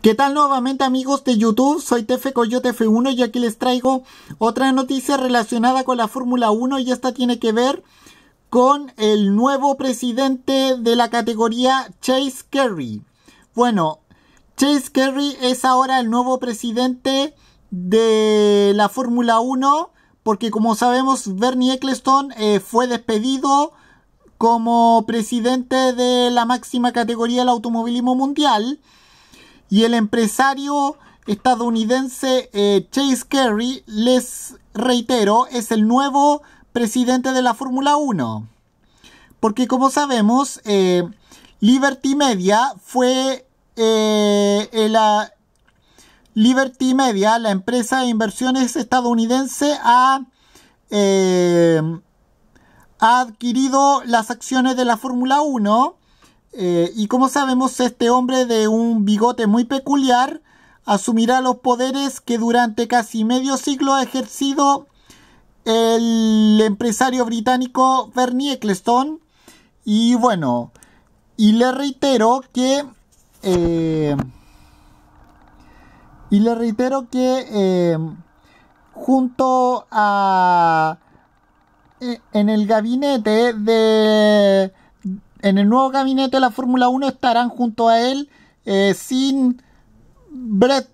¿Qué tal nuevamente amigos de YouTube? Soy Tefe Coyote F1 y aquí les traigo otra noticia relacionada con la Fórmula 1 y esta tiene que ver con el nuevo presidente de la categoría Chase Carey. Bueno, Chase Carey es ahora el nuevo presidente de la Fórmula 1 porque como sabemos Bernie Eccleston eh, fue despedido como presidente de la máxima categoría del automovilismo mundial. Y el empresario estadounidense eh, Chase Carey, les reitero, es el nuevo presidente de la Fórmula 1. Porque como sabemos, eh, Liberty Media fue eh, la... Ah, Liberty Media, la empresa de inversiones estadounidense, ha, ha adquirido las acciones de la Fórmula 1 eh, y como sabemos, este hombre de un bigote muy peculiar asumirá los poderes que durante casi medio siglo ha ejercido el empresario británico Bernie Eccleston. Y bueno, y le reitero que... Eh, y le reitero que eh, junto a... en el gabinete de en el nuevo gabinete de la Fórmula 1 estarán junto a él eh, Sin Brad,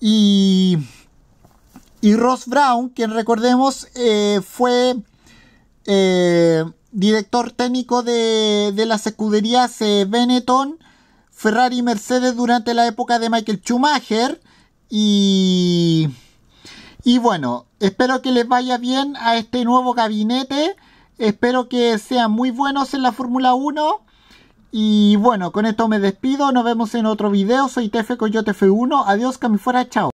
y, y Ross Brown, quien recordemos eh, fue eh, director técnico de, de las escuderías Benetton, Ferrari y Mercedes durante la época de Michael Schumacher y... Y bueno, espero que les vaya bien a este nuevo gabinete. Espero que sean muy buenos en la Fórmula 1. Y bueno, con esto me despido. Nos vemos en otro video. Soy Tefe Coyote F1. Adiós, que fuera. Chao.